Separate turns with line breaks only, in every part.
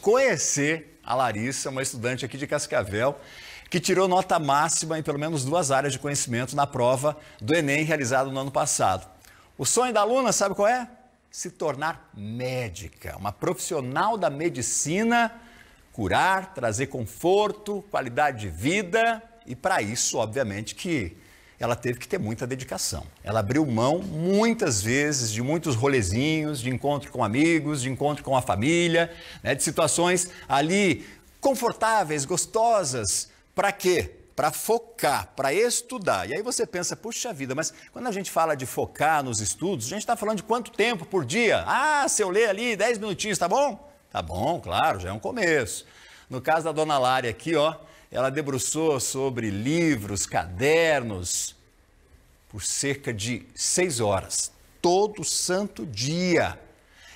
conhecer a Larissa, uma estudante aqui de Cascavel, que tirou nota máxima em pelo menos duas áreas de conhecimento na prova do Enem realizada no ano passado. O sonho da aluna, sabe qual é? Se tornar médica, uma profissional da medicina, curar, trazer conforto, qualidade de vida e para isso, obviamente, que ela teve que ter muita dedicação. Ela abriu mão muitas vezes de muitos rolezinhos, de encontro com amigos, de encontro com a família, né, de situações ali confortáveis, gostosas. Para quê? Para focar, para estudar. E aí você pensa, puxa vida, mas quando a gente fala de focar nos estudos, a gente está falando de quanto tempo por dia? Ah, se eu ler ali 10 minutinhos, tá bom? Tá bom, claro, já é um começo. No caso da dona Lari aqui, ó, ela debruçou sobre livros, cadernos, por cerca de seis horas, todo santo dia.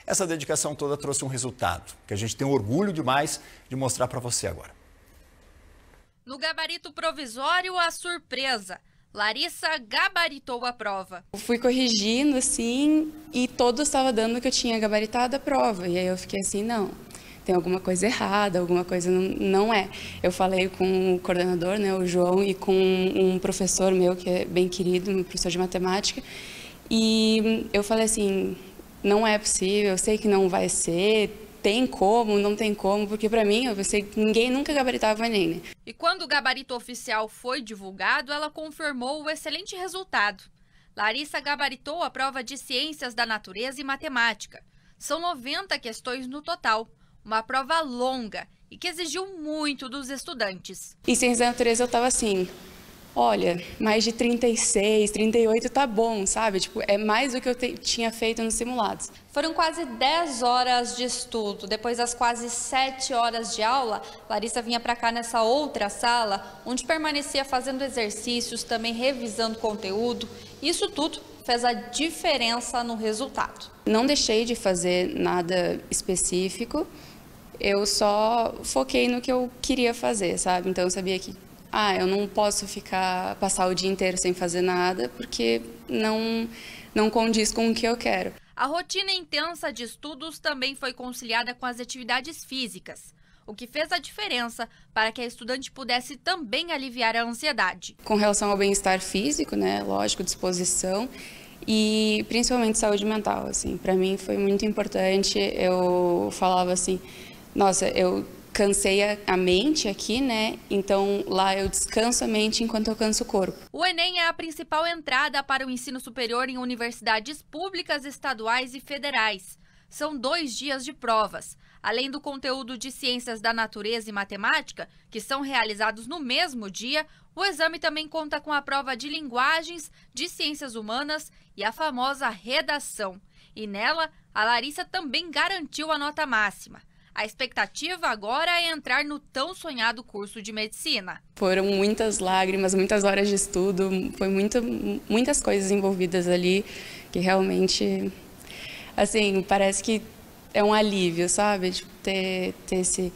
Essa dedicação toda trouxe um resultado que a gente tem orgulho demais de mostrar para você agora.
No gabarito provisório, a surpresa. Larissa gabaritou a prova.
Eu
fui corrigindo assim e todo estava dando que eu tinha gabaritado a prova. E aí eu fiquei assim, não, tem alguma coisa errada, alguma coisa não, não é. Eu falei com o coordenador, né, o João, e com um professor meu que é bem querido, um professor de matemática, e eu falei assim, não é possível, eu sei que não vai ser, tem como, não tem como, porque para mim, eu que ninguém nunca gabaritava Enem, né?
E quando o gabarito oficial foi divulgado, ela confirmou o excelente resultado. Larissa gabaritou a prova de Ciências da Natureza e Matemática. São 90 questões no total uma prova longa e que exigiu muito dos estudantes.
Em Ciências da Natureza eu estava assim, olha, mais de 36, 38 tá bom, sabe? Tipo, é mais do que eu tinha feito nos simulados.
Foram quase 10 horas de estudo. Depois das quase 7 horas de aula, Larissa vinha para cá nessa outra sala, onde permanecia fazendo exercícios, também revisando conteúdo. Isso tudo fez a diferença no resultado.
Não deixei de fazer nada específico eu só foquei no que eu queria fazer, sabe? Então eu sabia que ah, eu não posso ficar passar o dia inteiro sem fazer nada porque não não condiz com o que eu quero.
A rotina intensa de estudos também foi conciliada com as atividades físicas, o que fez a diferença para que a estudante pudesse também aliviar a ansiedade.
Com relação ao bem-estar físico, né, lógico, disposição e principalmente saúde mental, assim, para mim foi muito importante. Eu falava assim, nossa, eu cansei a, a, mente aqui, né? Então lá eu descanso a mente enquanto eu canso o corpo.
O Enem é a principal entrada para o ensino superior em universidades públicas, estaduais e federais. São dois dias de provas. Além do conteúdo de ciências da natureza e matemática, que são realizados no mesmo dia, o exame também conta com a prova de linguagens, de ciências humanas e a famosa redação. E nela, a Larissa também garantiu a nota máxima. A expectativa agora é entrar no tão sonhado curso de medicina.
Foram muitas lágrimas, muitas horas de estudo, foi muito, muitas coisas envolvidas ali que realmente, assim, parece que é um alívio, sabe? Tipo, ter, ter esse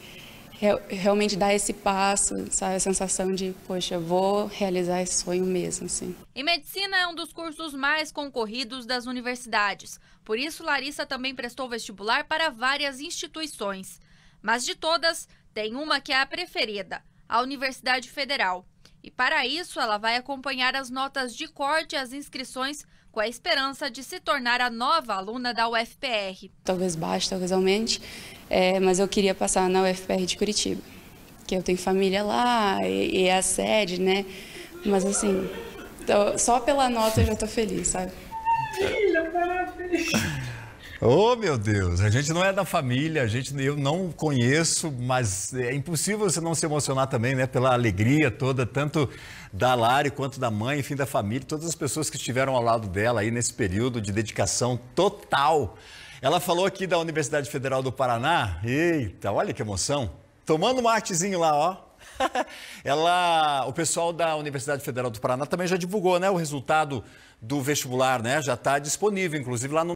realmente dar esse passo, sabe? A sensação de, poxa, vou realizar esse sonho mesmo, assim.
Em medicina é um dos cursos mais concorridos das universidades. Por isso, Larissa também prestou vestibular para várias instituições. Mas de todas, tem uma que é a preferida, a Universidade Federal. E para isso, ela vai acompanhar as notas de corte e as inscrições com a esperança de se tornar a nova aluna da UFPR.
Talvez baixe, talvez aumente, é, mas eu queria passar na UFPR de Curitiba, que eu tenho família lá e, e é a sede, né? Mas assim, tô, só pela nota eu já estou feliz, sabe? Filha,
parabéns!
Oh, meu Deus, a gente não é da família, a gente, eu não conheço, mas é impossível você não se emocionar também, né? Pela alegria toda, tanto da Lari quanto da mãe, enfim, da família, todas as pessoas que estiveram ao lado dela aí nesse período de dedicação total. Ela falou aqui da Universidade Federal do Paraná, eita, olha que emoção, tomando um artezinho lá, ó, ela, o pessoal da Universidade Federal do Paraná também já divulgou, né, o resultado do vestibular, né? Já está disponível, inclusive lá no